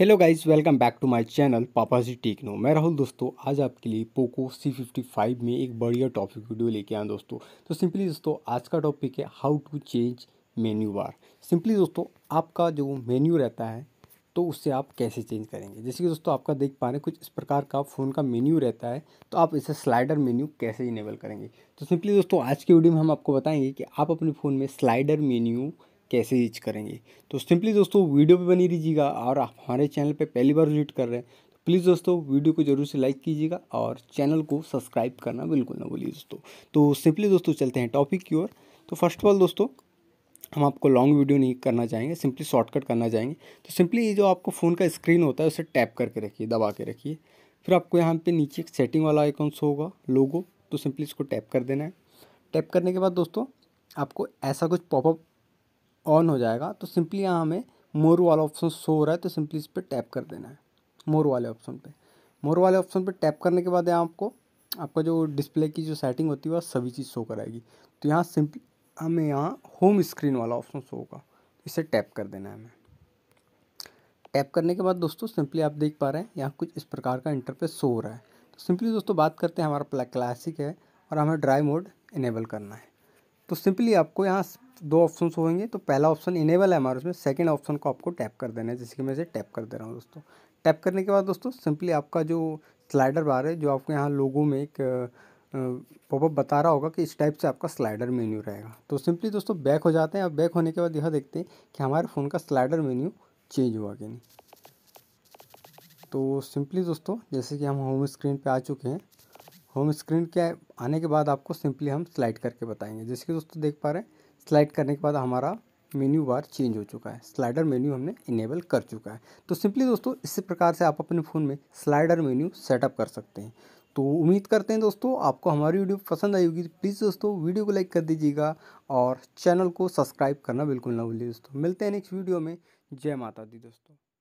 hello guys welcome back to my channel Papa ji techno मैं राहुल दोस्तों आज आपके लिए पोको सी फिफ्टी फाइव में एक बढ़िया टॉपिक वीडियो लेके आया दोस्तों तो सिंपली दोस्तों आज का टॉपिक है how to change menu bar simply दोस्तों आपका जो मेन्यू रहता है तो उससे आप कैसे चेंज करेंगे जैसे कि दोस्तों आपका देख पा रहे हैं कुछ इस प्रकार का फ़ोन का मेन्यू रहता है तो आप इसे स्लाइडर मेन्यू कैसे इनेबल करेंगे तो सिंपली दोस्तों आज के वीडियो में हम आपको बताएंगे कि आप अपने फ़ोन में स्लाइडर मेन्यू कैसे रीच करेंगे तो सिंपली दोस्तों वीडियो पे बनी रहिएगा और आप हमारे चैनल पे पहली बार विजिट कर रहे हैं तो प्लीज़ दोस्तों वीडियो को जरूर से लाइक कीजिएगा और चैनल को सब्सक्राइब करना बिल्कुल ना भूलिए दोस्तों तो सिंपली दोस्तों चलते हैं टॉपिक की ओर तो फर्स्ट ऑफ ऑल दोस्तों हम आपको लॉन्ग वीडियो नहीं करना चाहेंगे सिंपली शॉर्टकट करना चाहेंगे तो सिंपली ये जो आपको फ़ोन का स्क्रीन होता है उसे टैप करके रखिए दबा के रखिए फिर आपको यहाँ पे नीचे एक सेटिंग वाला आइकॉन्स शो होगा लोगो तो सिंपली इसको टैप कर देना है टैप करने के बाद दोस्तों आपको ऐसा कुछ पॉपअप ऑन हो जाएगा तो सिंपली यहाँ हमें मोर वाला ऑप्शन शो हो रहा है तो सिंपली इस पर टैप कर देना है मोर वाले ऑप्शन पे मोर वाले ऑप्शन पे टैप करने के बाद यहाँ आपको आपका जो डिस्प्ले की जो सेटिंग होती है वह सभी चीज़ शो कराएगी तो यहाँ सिंपली हमें यहाँ होम स्क्रीन वाला ऑप्शन शो होगा इसे टैप कर देना है हमें टैप करने के बाद दोस्तों सिंपली आप देख पा रहे हैं यहाँ कुछ इस प्रकार का इंटरफेस शो हो रहा है तो सिंपली दोस्तों बात करते हैं हमारा क्लासिक है और हमें ड्राई मोड इनेबल करना है तो सिंपली आपको यहाँ दो ऑप्शन होंगे तो पहला ऑप्शन इनेबल है हमारे उसमें सेकेंड ऑप्शन को आपको टैप कर देना है जैसे कि मैं इसे टैप कर दे रहा हूँ दोस्तों टैप करने के बाद दोस्तों सिंपली आपका जो स्लाइडर बार है जो आपके यहाँ लोगों में एक पॉपअप बता रहा होगा कि इस टाइप से आपका स्लाइडर मेन्यू रहेगा तो सिंपली दोस्तों बैक हो जाते हैं अब बैक होने के बाद यह देखते हैं कि हमारे फ़ोन का स्लाइडर मेन्यू चेंज हुआ कि नहीं तो सिंपली दोस्तों जैसे कि हम होम स्क्रीन पे आ चुके हैं होम स्क्रीन के आने के बाद आपको सिंपली हम स्लाइड करके बताएंगे जैसे कि दोस्तों देख पा रहे हैं स्लाइड करने के बाद हमारा मेन्यू बार चेंज हो चुका है स्लाइडर मेन्यू हमने इनेबल कर चुका है तो सिंपली दोस्तों इसी प्रकार से आप अपने फ़ोन में स्लाइडर मेन्यू सेटअप कर सकते हैं तो उम्मीद करते हैं दोस्तों आपको हमारी वीडियो पसंद आई होगी प्लीज़ दोस्तों वीडियो को लाइक कर दीजिएगा और चैनल को सब्सक्राइब करना बिल्कुल ना भूलिए दोस्तों मिलते हैं नेक्स्ट वीडियो में जय माता दी दोस्तों